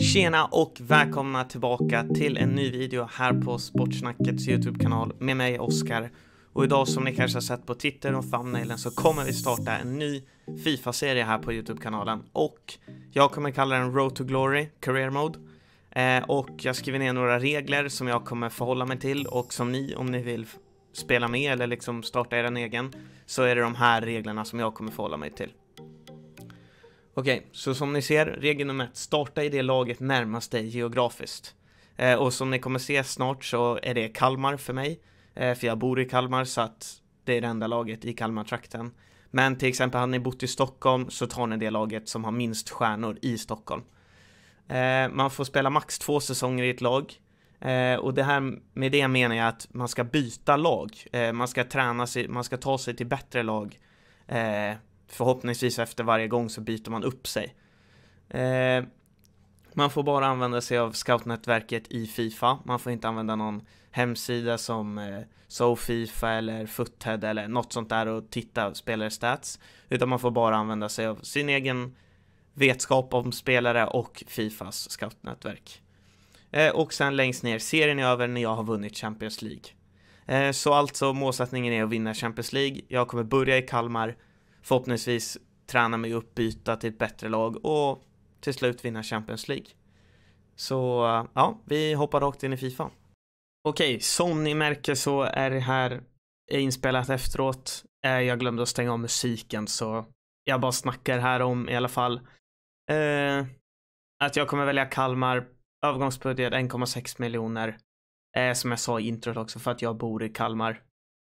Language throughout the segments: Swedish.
Tjena och välkomna tillbaka till en ny video här på Sportsnackets Youtube-kanal med mig Oskar. Och idag som ni kanske har sett på titeln och thumbnailen så kommer vi starta en ny Fifa-serie här på Youtube-kanalen. Och jag kommer kalla den Road to Glory Career Mode. Eh, och jag skriver ner några regler som jag kommer förhålla mig till och som ni, om ni vill spela med eller liksom starta er egen, så är det de här reglerna som jag kommer förhålla mig till. Okej, okay, så som ni ser, regel nummer ett, starta i det laget närmast dig geografiskt. Eh, och som ni kommer se snart så är det Kalmar för mig, eh, för jag bor i Kalmar så att det är det enda laget i Kalmartrakten. Men till exempel hade ni bott i Stockholm så tar ni det laget som har minst stjärnor i Stockholm. Eh, man får spela max två säsonger i ett lag. Eh, och det här, med det menar jag att man ska byta lag. Eh, man ska träna sig, man ska ta sig till bättre lag eh, förhoppningsvis efter varje gång så byter man upp sig. Eh, man får bara använda sig av scoutnätverket i Fifa. Man får inte använda någon hemsida som eh, SoFifa eller Foothead eller något sånt där och titta spelare stats. Utan man får bara använda sig av sin egen vetskap om spelare och Fifas scoutnätverk. Eh, och sen längst ner, serien är över när jag har vunnit Champions League. Eh, så alltså målsättningen är att vinna Champions League. Jag kommer börja i Kalmar förhoppningsvis träna mig upp, byta till ett bättre lag och till slut vinna Champions League. Så ja, vi hoppar rakt in i Fifa. Okej, som ni märker så är det här inspelat efteråt. Eh, jag glömde att stänga av musiken så jag bara snackar här om i alla fall. Eh, att jag kommer välja Kalmar, övergångsbudget 1,6 miljoner. Eh, som jag sa i introt också för att jag bor i Kalmar.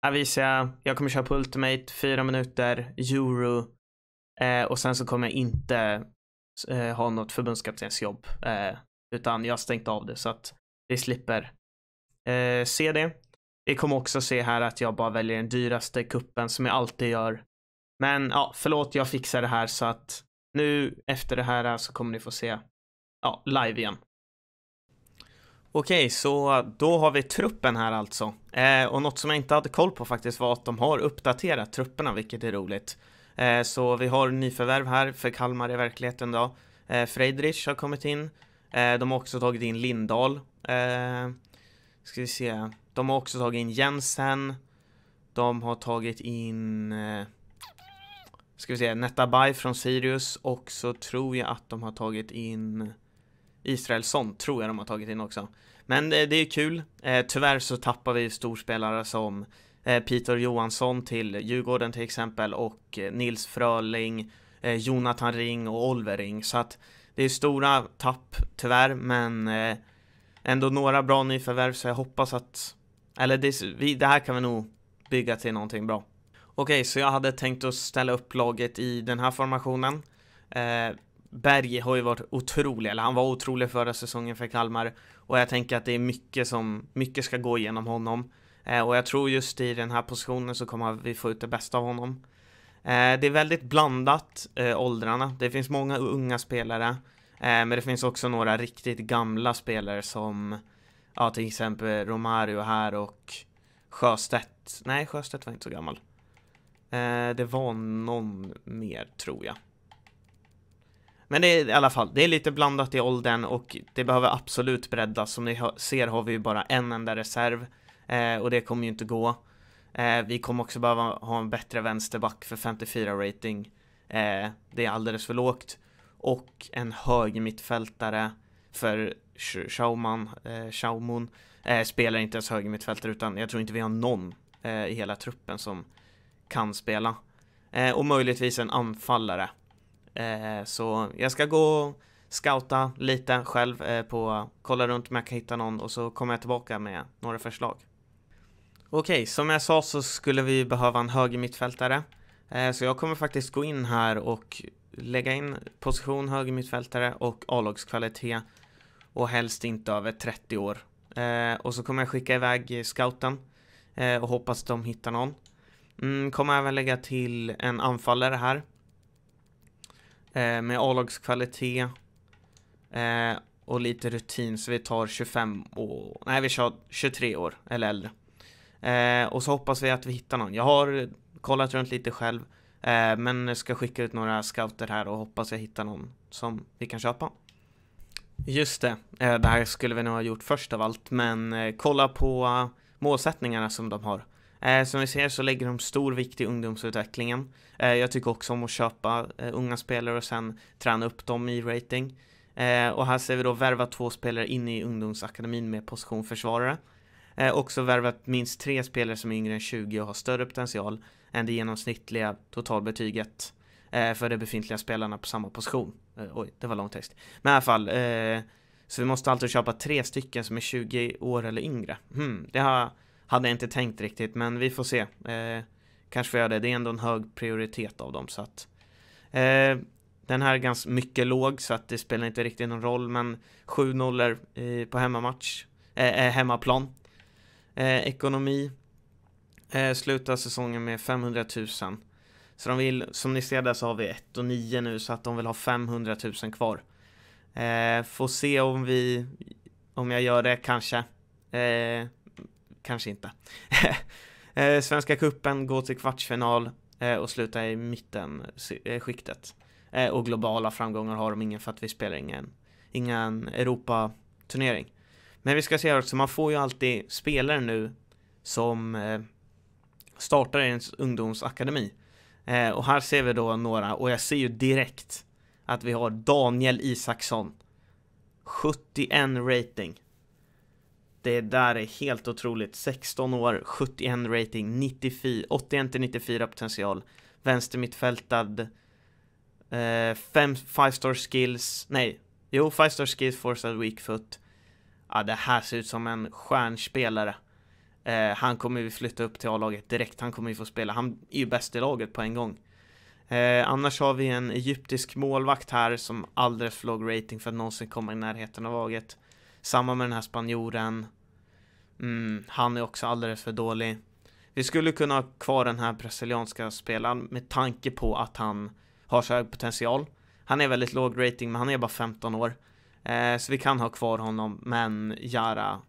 Avisia, jag kommer köra på Ultimate, fyra minuter, euro eh, och sen så kommer jag inte eh, ha något förbundskaptensjobb eh, utan jag har stängt av det så att vi slipper eh, se det. Vi kommer också se här att jag bara väljer den dyraste kuppen som jag alltid gör. Men ja, förlåt, jag fixar det här så att nu efter det här så kommer ni få se ja, live igen. Okej, så då har vi truppen här alltså. Eh, och något som jag inte hade koll på faktiskt var att de har uppdaterat trupperna, vilket är roligt. Eh, så vi har nyförvärv här för Kalmar i verkligheten då. Eh, Friedrich har kommit in. Eh, de har också tagit in Lindahl. Eh, ska vi se. De har också tagit in Jensen. De har tagit in... Eh, ska vi se, Netabay från Sirius. Och så tror jag att de har tagit in... Israelsson tror jag de har tagit in också. Men det är kul. Eh, tyvärr så tappar vi storspelare som eh, Peter Johansson till Djurgården till exempel och eh, Nils Fröling, Jonathan Ring och Oliver Ring. Så att det är stora tapp tyvärr, men ändå några bra nyförvärv så jag hoppas att, eller det, vi, det här kan vi nog bygga till någonting bra. Okej, så jag hade tänkt att ställa upp laget i den här formationen. Berg har ju varit otrolig, eller han var otrolig förra säsongen för Kalmar och jag tänker att det är mycket som, mycket ska gå genom honom. Eh, och jag tror just i den här positionen så kommer vi få ut det bästa av honom. Eh, det är väldigt blandat, eh, åldrarna. Det finns många unga spelare, eh, men det finns också några riktigt gamla spelare som, ja till exempel Romario här och Sjöstedt. Nej, Sjöstedt var inte så gammal. Eh, det var någon mer tror jag. Men det är i alla fall, det är lite blandat i åldern och det behöver absolut breddas. Som ni ser har vi ju bara en enda reserv eh, och det kommer ju inte gå. Eh, vi kommer också behöva ha en bättre vänsterback för 54 rating. Eh, det är alldeles för lågt. Och en hög mittfältare för Schauman, eh, Schaumun eh, spelar inte ens högermittfältare utan jag tror inte vi har någon eh, i hela truppen som kan spela. Eh, och möjligtvis en anfallare Eh, så jag ska gå och scouta lite själv eh, på, kolla runt om jag kan hitta någon och så kommer jag tillbaka med några förslag. Okej, okay, som jag sa så skulle vi behöva en höger mittfältare. Eh, så jag kommer faktiskt gå in här och lägga in position höger mittfältare och A-lagskvalitet och helst inte över 30 år. Och så kommer jag skicka iväg scouten och hoppas de hittar någon. Mm, kommer även lägga till en anfallare här eh, med A-lagskvalitet eh, och lite rutin så vi tar 25 och nej vi kör 23 år eller äldre. Eh, och så hoppas vi att vi hittar någon. Jag har kollat runt lite själv eh, men ska skicka ut några scouter här och hoppas jag hittar någon som vi kan köpa. Just det, eh, det här skulle vi nog ha gjort först av allt men eh, kolla på målsättningarna som de har. Eh, som vi ser så lägger de stor vikt i ungdomsutvecklingen. Eh, jag tycker också om att köpa eh, unga spelare och sen träna upp dem i rating. Eh, och här ser vi då värva två spelare in i ungdomsakademin med position försvarare. Eh, också värvat minst tre spelare som är yngre än 20 och har större potential än det genomsnittliga totalbetyget eh, för de befintliga spelarna på samma position. oj, det var lång text. Men i alla fall, så vi måste alltid köpa tre stycken som är 20 år eller yngre. Hmm, det har hade jag inte tänkt riktigt, men vi får se. Eh, kanske får gör det. Det är ändå en hög prioritet av dem. så att eh, Den här är ganska mycket låg, så att det spelar inte riktigt någon roll, men 7 nollor eh, på hemmamatch, eh, eh, hemmaplan. Eh, ekonomi slutar säsongen med 500 000. Så de vill, som ni ser där så har vi 1 och 9 nu, så att de vill ha 500 000 kvar. får se om vi, om jag gör det kanske kanske inte. Eh, Svenska kuppen går till kvartsfinal eh, och slutar i mittenskiktet. Eh, och globala framgångar har de ingen för att vi spelar ingen, ingen Europa-turnering. Men vi ska se också, man får ju alltid spelare nu som startar i en ungdomsakademi. Och här ser vi då några, och jag ser ju direkt att vi har Daniel Isaksson. 71 rating. Det där är helt otroligt. 16 år, 71 rating, 94, 81 till 94 potential. Vänster mittfältad. Eh, fem, five star skills, nej, jo, five star skills, forced weak foot. Ja, det här ser ut som en stjärnspelare. Eh, han kommer vi flytta upp till A-laget direkt, han kommer ju få spela. Han är ju bäst i laget på en gång. Eh, annars har vi en egyptisk målvakt här som alldeles för låg rating för att någonsin komma i närheten av laget. Samma med den här spanjoren. Mm, han är också alldeles för dålig. Vi skulle kunna ha kvar den här brasilianska spelaren med tanke på att han har så hög potential. Han är väldigt låg rating, men han är bara 15 år. Eh, så vi kan ha kvar honom, men Jara,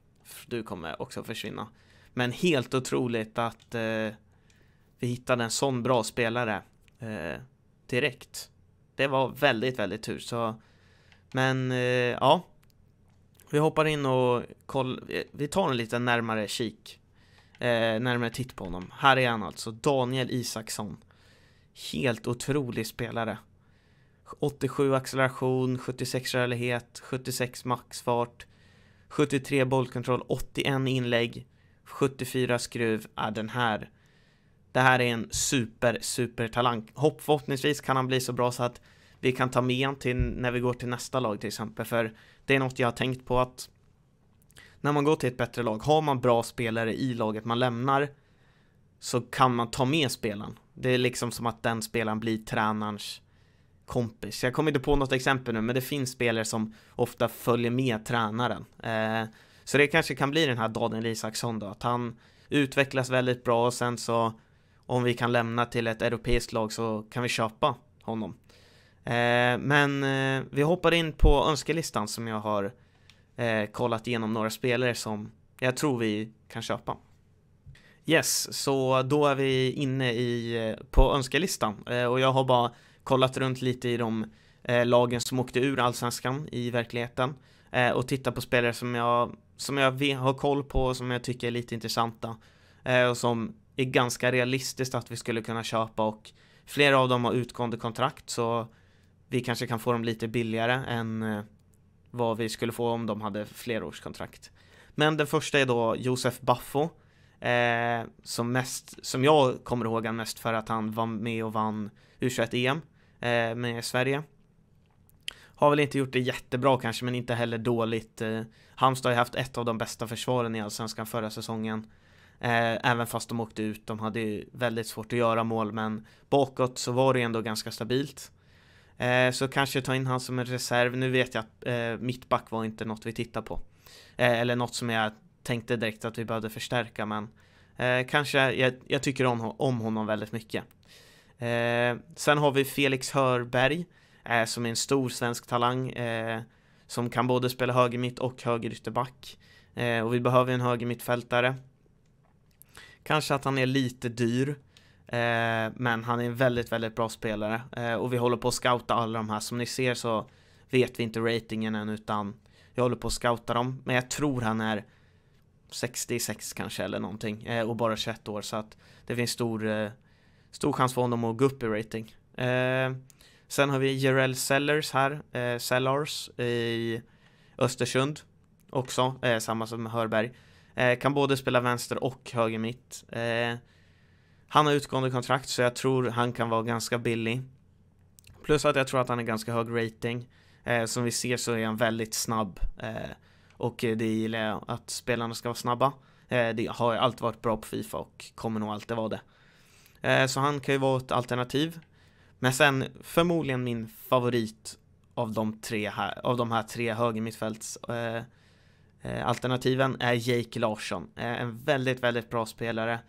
du kommer också försvinna. Men helt otroligt att eh, vi hittade en sån bra spelare eh, direkt. Det var väldigt, väldigt tur. Så, men eh, ja, vi hoppar in och kollar, eh, vi tar en lite närmare kik, eh, närmare titt på honom. Här är han alltså, Daniel Isaksson. Helt otrolig spelare. 87 acceleration, 76 rörlighet, 76 maxfart, 73 bollkontroll, 81 inlägg, 74 skruv. Äh, den här, det här är en super, super talang. Hopp, förhoppningsvis kan han bli så bra så att vi kan ta med honom till när vi går till nästa lag till exempel. För det är något jag har tänkt på att när man går till ett bättre lag, har man bra spelare i laget man lämnar så kan man ta med spelaren. Det är liksom som att den spelaren blir tränarens kompis. Jag kommer inte på något exempel nu, men det finns spelare som ofta följer med tränaren. Eh, så det kanske kan bli den här Daniel Isaksson då, att han utvecklas väldigt bra och sen så om vi kan lämna till ett europeiskt lag så kan vi köpa honom. Eh, men eh, vi hoppar in på önskelistan som jag har eh, kollat igenom några spelare som jag tror vi kan köpa. Yes, så då är vi inne i, på önskelistan och jag har bara kollat runt lite i de lagen som åkte ur allsvenskan i verkligheten och tittat på spelare som jag, som jag har koll på och som jag tycker är lite intressanta och som är ganska realistiskt att vi skulle kunna köpa och flera av dem har utgående kontrakt så vi kanske kan få dem lite billigare än eh, vad vi skulle få om de hade flerårskontrakt. Men den första är då Josef Baffo. Eh, som, mest, som jag kommer ihåg han mest för att han var med och vann U21-EM e eh, med Sverige. Har väl inte gjort det jättebra kanske, men inte heller dåligt. Eh, Halmstad har ju haft ett av de bästa försvaren i Allsvenskan förra säsongen. Eh, även fast de åkte ut, de hade ju väldigt svårt att göra mål, men bakåt så var det ändå ganska stabilt. Eh, så kanske ta in han som en reserv. Nu vet jag att eh, mittback var inte något vi tittade på. Eh, eller något som jag tänkte direkt att vi behövde förstärka, men eh, kanske, jag, jag, tycker om, om honom väldigt mycket. Eh, sen har vi Felix Hörberg, eh, som är en stor svensk talang, som kan både spela höger mitt och höger ytterback. och vi behöver en höger mittfältare. Kanske att han är lite dyr. Eh, men han är en väldigt, väldigt bra spelare eh, och vi håller på att scouta alla de här. Som ni ser så vet vi inte ratingen än utan jag håller på att scouta dem. Men jag tror han är 66 kanske eller någonting eh, och bara 21 år så att det finns stor, stor chans för honom att gå upp i rating. Sen har vi Jerrell Sellers här, eh, Sellars i Östersund också, eh, samma som Hörberg. Eh, kan både spela vänster och höger mitt. Han har utgående kontrakt så jag tror han kan vara ganska billig. Plus att jag tror att han är ganska hög rating. Eh, som vi ser så är han väldigt snabb. Eh, och det gillar jag, att spelarna ska vara snabba. Eh, det har ju alltid varit bra på Fifa och kommer nog alltid vara det. Eh, så han kan ju vara ett alternativ. Men sen förmodligen min favorit av de, tre här, av de här tre högermittfältsalternativen eh, eh, alternativen är Jake Larsson. Eh, en väldigt, väldigt bra spelare.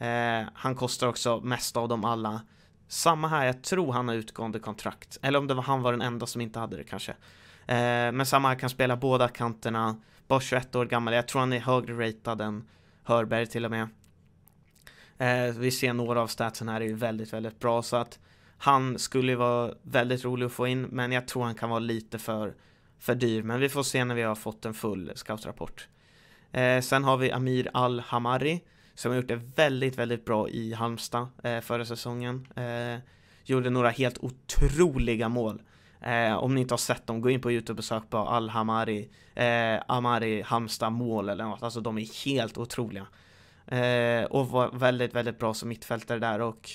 Eh, han kostar också mest av dem alla. Samma här, jag tror han har utgående kontrakt. Eller om det var han var den enda som inte hade det kanske. Eh, men samma här, kan spela båda kanterna. Bara 21 år gammal, jag tror han är högre ratad än Hörberg till och med. Eh, vi ser några av statsen här är ju väldigt, väldigt bra så att han skulle ju vara väldigt rolig att få in men jag tror han kan vara lite för, för dyr. Men vi får se när vi har fått en full scoutrapport. Eh, sen har vi Amir Al-Hamari som har gjort det väldigt, väldigt bra i Halmstad eh, förra säsongen. Eh, gjorde några helt otroliga mål. Eh, om ni inte har sett dem, gå in på Youtube och sök på Al-Hamari eh, Amari Halmstad mål eller något. Alltså de är helt otroliga. Eh, och var väldigt, väldigt bra som mittfältare där och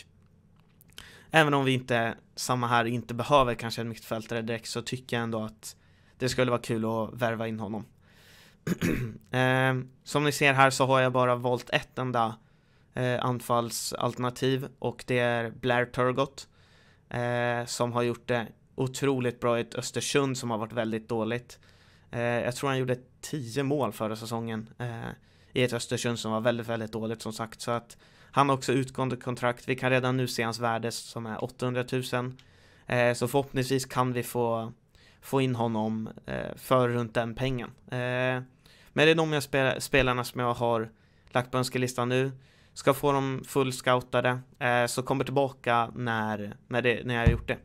även om vi inte, samma här, inte behöver kanske en mittfältare direkt så tycker jag ändå att det skulle vara kul att värva in honom. eh, som ni ser här så har jag bara valt ett enda eh, anfallsalternativ och det är Blair Turgott eh, som har gjort det otroligt bra i ett Östersund som har varit väldigt dåligt. Eh, jag tror han gjorde tio mål förra säsongen eh, i ett Östersund som var väldigt, väldigt dåligt som sagt. Så att han har också utgående kontrakt. Vi kan redan nu se hans värde som är 800 000. Eh, så förhoppningsvis kan vi få få in honom eh, för runt den pengen. Eh, men det är de jag spel, spelarna som jag har lagt på önskelistan nu. Ska få dem fullscoutade, eh, så kommer tillbaka när, när, det, när jag har gjort det.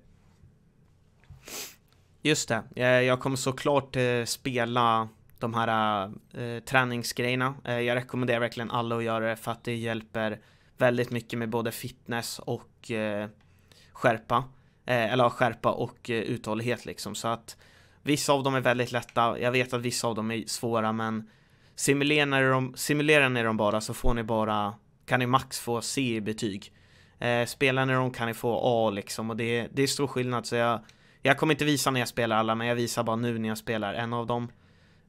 Just det, eh, jag kommer såklart eh, spela de här eh, träningsgrejerna. Eh, jag rekommenderar verkligen alla att göra det för att det hjälper väldigt mycket med både fitness och skärpa. eller skärpa och uthållighet liksom. Så att Vissa av dem är väldigt lätta, jag vet att vissa av dem är svåra men simulerar ni dem simulera när de bara så får ni bara, kan ni max få C i betyg. Eh, spela när de kan ni få A liksom och det, det är stor skillnad så jag, jag kommer inte visa när jag spelar alla men jag visar bara nu när jag spelar en av dem.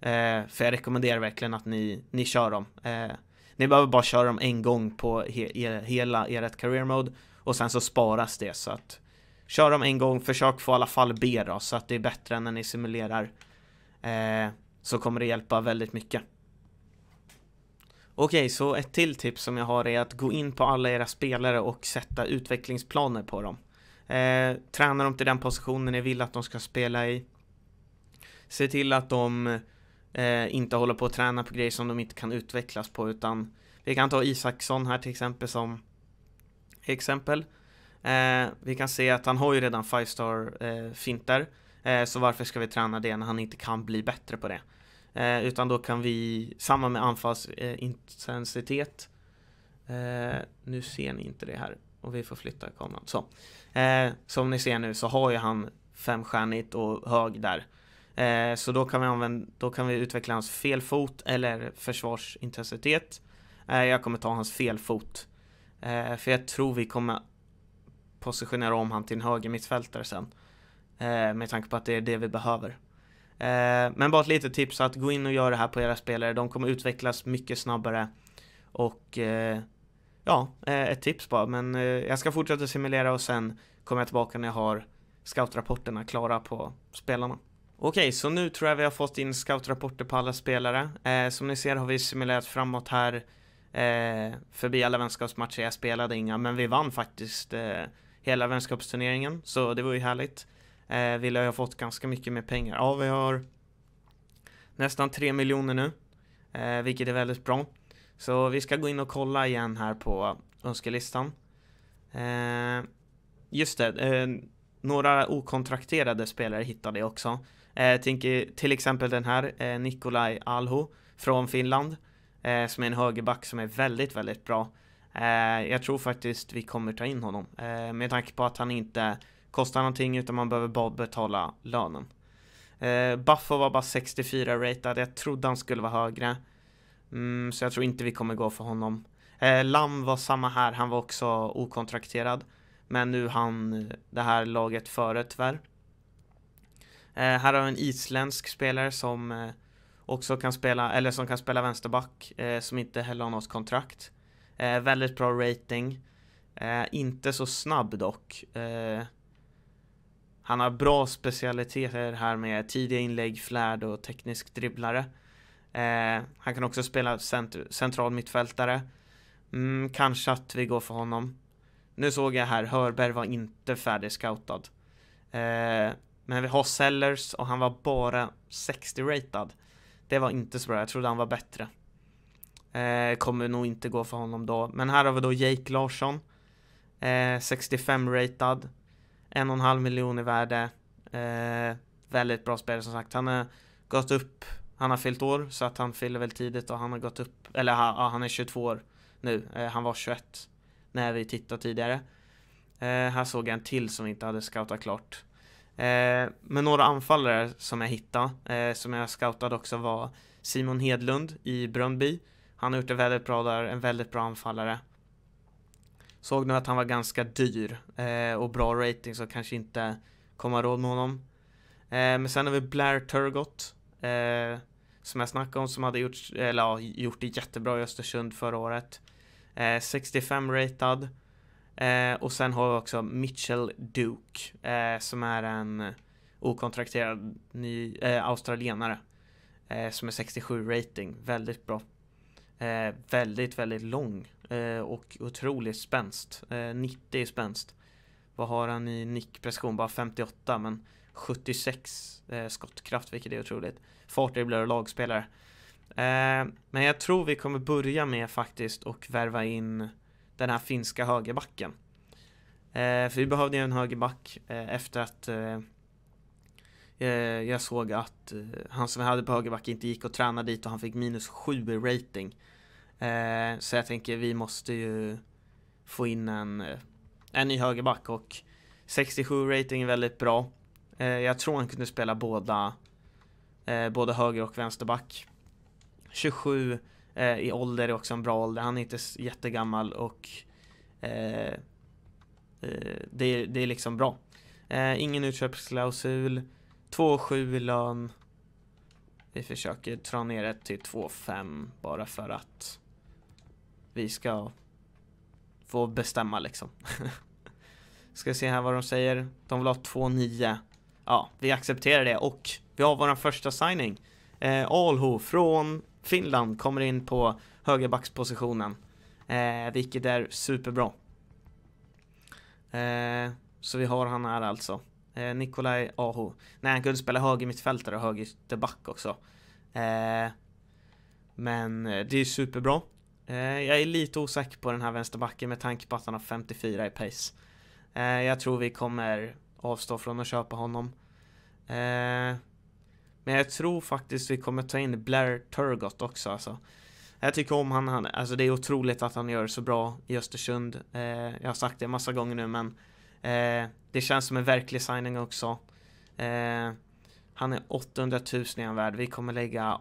Eh, för jag rekommenderar verkligen att ni, ni kör dem. Eh, ni behöver bara köra dem en gång på he, he, hela ert career mode och sen så sparas det så att Kör dem en gång, försök få i alla fall B då, så att det är bättre än när ni simulerar. Eh, så kommer det hjälpa väldigt mycket. Okej, så ett till tips som jag har är att gå in på alla era spelare och sätta utvecklingsplaner på dem. Eh, träna dem till den positionen ni vill att de ska spela i. Se till att de eh, inte håller på att träna på grejer som de inte kan utvecklas på utan vi kan ta Isaksson här till exempel som exempel. Eh, vi kan se att han har ju redan 5-star eh, fintar, eh, så varför ska vi träna det när han inte kan bli bättre på det? Eh, utan då kan vi, samma med anfallsintensitet, eh, nu ser ni inte det här och vi får flytta kameran. Så. Eh, som ni ser nu så har ju han femstjärnigt och hög där. så då kan, vi använda, då kan vi utveckla hans felfot eller försvarsintensitet. jag kommer ta hans felfot. Eh, för jag tror vi kommer positionera om han till en höger mittfältare sen. Eh, med tanke på att det är det vi behöver. Eh, men bara ett litet tips att gå in och göra det här på era spelare. De kommer utvecklas mycket snabbare. Och eh, ja, eh, ett tips bara. Men eh, jag ska fortsätta simulera och sen kommer jag tillbaka när jag har scoutrapporterna klara på spelarna. Okej, okay, så nu tror jag vi har fått in scoutrapporter på alla spelare. Eh, som ni ser har vi simulerat framåt här Eh, förbi alla vänskapsmatcher, jag spelade inga, men vi vann faktiskt eh, hela vänskapsturneringen. Så det var ju härligt. Eh, vi har fått ganska mycket mer pengar. Ja, vi har nästan 3 miljoner nu, eh, vilket är väldigt bra. Så vi ska gå in och kolla igen här på önskelistan. Eh, just det, eh, några okontrakterade spelare hittade jag också. Eh, tänk, till exempel den här, eh, Nikolaj Alho från Finland, eh, som är en högerback som är väldigt, väldigt bra. Eh, jag tror faktiskt vi kommer ta in honom eh, med tanke på att han inte kostar någonting utan man behöver bara betala lönen. Eh, Buffo var bara 64 ratad, jag trodde han skulle vara högre. Mm, så jag tror inte vi kommer gå för honom. Eh, Lam var samma här, han var också okontrakterad. Men nu han det här laget före tyvärr. här har vi en isländsk spelare som också kan spela, eller som kan spela vänsterback, som inte heller har något kontrakt. Eh, väldigt bra rating. Eh, inte så snabb dock. Eh, han har bra specialiteter här med tidiga inlägg, flärd och teknisk dribblare. Eh, han kan också spela cent central mittfältare. Mm, kanske att vi går för honom. Nu såg jag här, Hörberg var inte färdigscoutad. Eh, men vi har Sellers och han var bara 60-ratad. Det var inte så bra, jag trodde han var bättre. Eh, kommer nog inte gå för honom då. Men här har vi då Jake Larsson. Eh, 65-ratad. 1,5 miljon i värde. Eh, väldigt bra spelare som sagt. Han har gått upp, han har fyllt år så att han fyller väl tidigt och han har gått upp, eller ja, han är 22 år nu. Eh, han var 21 när vi tittade tidigare. Eh, här såg jag en till som inte hade scoutat klart. Eh, men några anfallare som jag hittade, eh, som jag scoutade också var Simon Hedlund i Bröndby han har gjort det väldigt bra där, en väldigt bra anfallare. Såg nu att han var ganska dyr eh, och bra rating så kanske inte kommer råd med honom. Eh, men sen har vi Blair Turgott. Eh, som jag snackade om som hade gjort, eller, ja, gjort det jättebra i Östersund förra året. 65 eh, ratad. Eh, och sen har vi också Mitchell Duke eh, som är en okontrakterad ny, australienare. som är 67 rating. Väldigt bra Eh, väldigt, väldigt lång eh, och otrolig spänst. Eh, 90 spänst. Vad har han i nickprecision? Bara 58 men 76 eh, skottkraft vilket är otroligt. Fart, dribblar och lagspelare. Eh, men jag tror vi kommer börja med faktiskt och värva in den här finska högerbacken. Eh, för vi behövde ju en högerback efter att jag såg att han som vi hade på högerback inte gick och tränade dit och han fick minus 7 i rating. Eh, så jag tänker vi måste ju få in en, eh, en ny högerback och 67 rating är väldigt bra. Eh, jag tror han kunde spela båda, eh, både höger och vänsterback. 27 eh, i ålder är också en bra ålder, han är inte jättegammal och eh, det, är, det är liksom bra. ingen utköpsklausul, 2,7 i lön. Vi försöker dra ner det till 2,5 bara för att vi ska få bestämma liksom. ska se här vad de säger. De vill ha 2-9. Ja, vi accepterar det och vi har vår första signing. Eh, Alho från Finland kommer in på högerbackspositionen. Eh, vilket är superbra. Eh, så vi har han här alltså. Eh, Nikolaj Aho. Nej, han kunde spela högermittfältare och höger också. Eh, men eh, det är superbra. Eh, jag är lite osäker på den här vänsterbacken med tanke på att han har 54 i pace. Eh, jag tror vi kommer avstå från att köpa honom. Eh, men jag tror faktiskt vi kommer ta in Blair Turgott också alltså. Jag tycker om han, han, alltså det är otroligt att han gör så bra i Östersund. jag har sagt det massa gånger nu men det känns som en verklig signing också. han är 800 000 i en värld, vi kommer lägga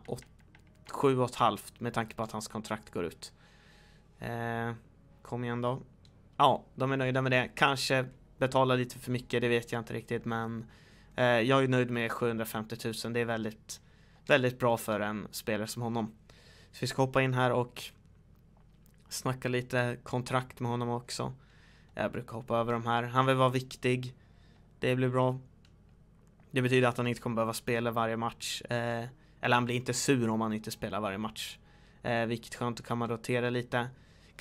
7,5 med tanke på att hans kontrakt går ut. Eh, kom igen då. Ja, de är nöjda med det. Kanske betalar lite för mycket, det vet jag inte riktigt, men eh, jag är nöjd med 750 000. Det är väldigt, väldigt bra för en spelare som honom. Så vi ska hoppa in här och snacka lite kontrakt med honom också. Jag brukar hoppa över de här. Han vill vara viktig. Det blir bra. Det betyder att han inte kommer behöva spela varje match. Eh, eller han blir inte sur om han inte spelar varje match. Eh, vilket skönt, då kan man rotera lite.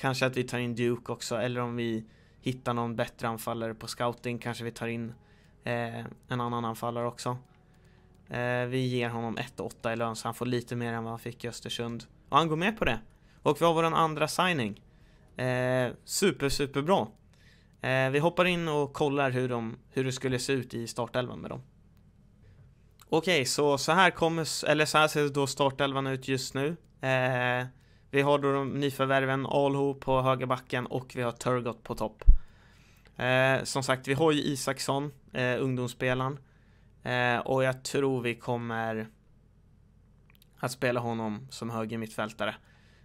Kanske att vi tar in Duke också, eller om vi hittar någon bättre anfallare på scouting kanske vi tar in eh, en annan anfallare också. Eh, vi ger honom 1-8 i lön så han får lite mer än vad han fick i Östersund. Och han går med på det. Och vi har vår andra signing. Eh, super, super bra. Eh, vi hoppar in och kollar hur, de, hur det skulle se ut i startelvan med dem. Okej, okay, så, så här kommer, eller så här ser då startelvan ut just nu. Eh, vi har då de nyförvärven Alho på högerbacken och vi har Turgot på topp. Eh, som sagt, vi har ju Isaksson, eh, ungdomsspelaren. Eh, och jag tror vi kommer att spela honom som höger mittfältare.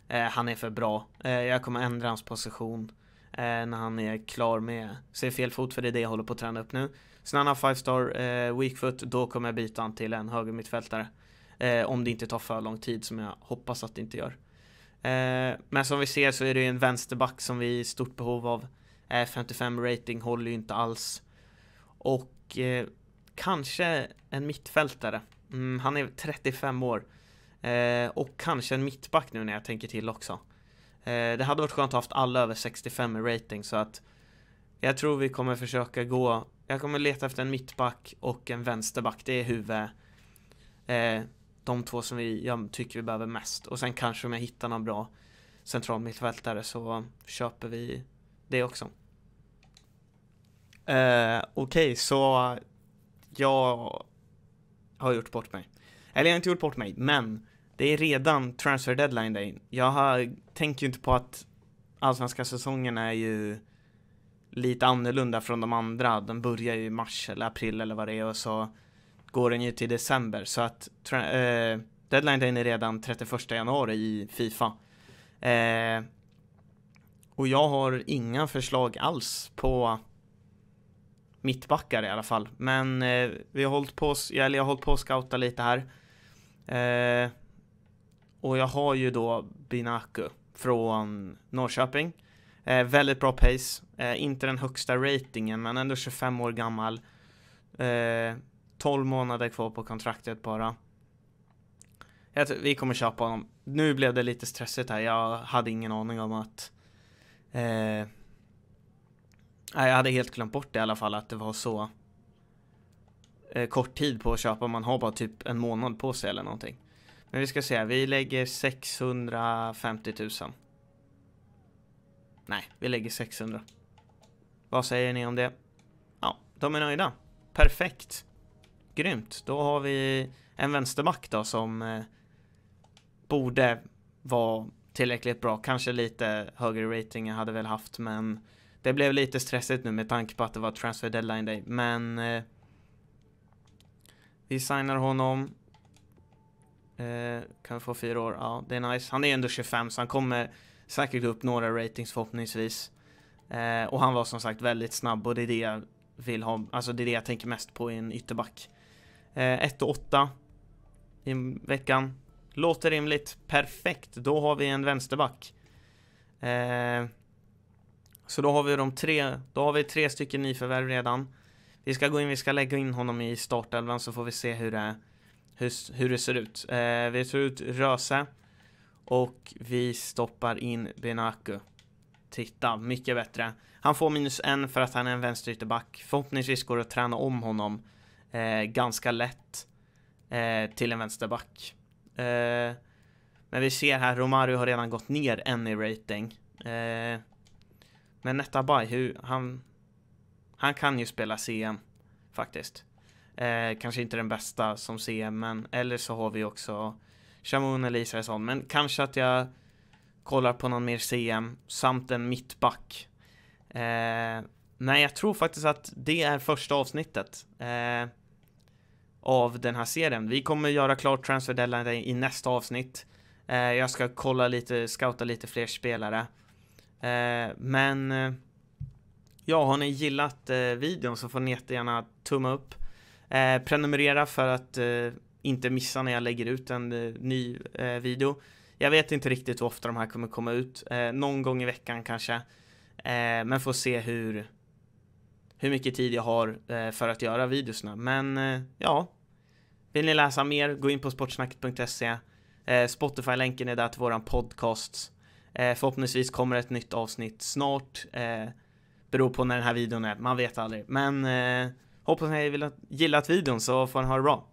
Eh, han är för bra. Eh, jag kommer ändra hans position eh, när han är klar med Ser fel fot, för det är det jag håller på att träna upp nu. Så när han har 5-star eh, weakfoot, då kommer jag byta han till en höger mittfältare. Eh, om det inte tar för lång tid, som jag hoppas att det inte gör. Eh, men som vi ser så är det ju en vänsterback som vi är i stort behov av. 55 eh, rating håller ju inte alls. Och eh, kanske en mittfältare. Mm, han är 35 år. Eh, och kanske en mittback nu när jag tänker till också. Eh, det hade varit skönt att ha haft alla över 65 i rating så att jag tror vi kommer försöka gå. Jag kommer leta efter en mittback och en vänsterback. Det är huvud. Eh, de två som vi, jag tycker vi behöver mest. Och sen kanske om jag hittar någon bra central mittfältare så köper vi det också. Eh, Okej, okay, så jag har gjort bort mig. Eller jag har inte gjort bort mig, men det är redan transfer deadline day. Jag har, tänker ju inte på att allsvenska säsongen är ju lite annorlunda från de andra. Den börjar ju i mars eller april eller vad det är och så går den ju till december så att eh, deadline är redan 31 januari i Fifa. Eh, och jag har inga förslag alls på mittbackar i alla fall. Men eh, vi har hållit på, eller jag har hållit på att scouta lite här. Eh, och jag har ju då Binaku från Norrköping. Eh, väldigt bra pace, eh, inte den högsta ratingen men ändå 25 år gammal. Eh, 12 månader kvar på kontraktet bara. Jag tror, vi kommer köpa honom. Nu blev det lite stressigt här. Jag hade ingen aning om att... Eh, jag hade helt glömt bort det i alla fall att det var så eh, kort tid på att köpa. Man har bara typ en månad på sig eller någonting. Men vi ska se. Vi lägger 650 000. Nej, vi lägger 600. Vad säger ni om det? Ja, de är nöjda. Perfekt. Grymt, då har vi en vänsterback då som eh, borde vara tillräckligt bra. Kanske lite högre rating jag hade väl haft men det blev lite stressigt nu med tanke på att det var transfer deadline day. Men eh, vi signar honom. Eh, kan vi få fyra år? Ja, det är nice. Han är ändå 25 så han kommer säkert upp några ratings förhoppningsvis. Eh, och han var som sagt väldigt snabb och det är det jag vill ha. Alltså det är det jag tänker mest på i en ytterback. 1 eh, och 8 i veckan. Låter rimligt. Perfekt. Då har vi en vänsterback. Eh, så då har vi de tre. Då har vi tre stycken nyförvärv redan. Vi ska gå in. Vi ska lägga in honom i startelvan så får vi se hur det, hur, hur det ser ut. Eh, vi tar ut Röse och vi stoppar in Benaku. Titta, mycket bättre. Han får minus en för att han är en vänsterytterback. Förhoppningsvis går det att träna om honom eh, ganska lätt eh, till en vänsterback. Eh, men vi ser här, Romario har redan gått ner en i rating. Eh, men Netabay, Bay, han, han kan ju spela CM faktiskt. Eh, kanske inte den bästa som CM, men eller så har vi också Shamoun eller Israelsson. Men kanske att jag kollar på någon mer CM samt en mittback. Eh, Nej, jag tror faktiskt att det är första avsnittet eh, av den här serien. Vi kommer göra klart transfer deadline i nästa avsnitt. Eh, jag ska kolla lite, scouta lite fler spelare. Eh, men eh, ja, har ni gillat eh, videon så får ni jättegärna tumma upp. Eh, prenumerera för att inte missa när jag lägger ut en ny video. Jag vet inte riktigt hur ofta de här kommer komma ut. någon gång i veckan kanske. men får se hur hur mycket tid jag har eh, för att göra videosna. Men eh, ja, vill ni läsa mer, gå in på sportsnacket.se. Eh, Spotify-länken är där till våran podcast. Förhoppningsvis kommer ett nytt avsnitt snart. Beror på när den här videon är, man vet aldrig. Men hoppas ni gillat videon så får ni ha det bra.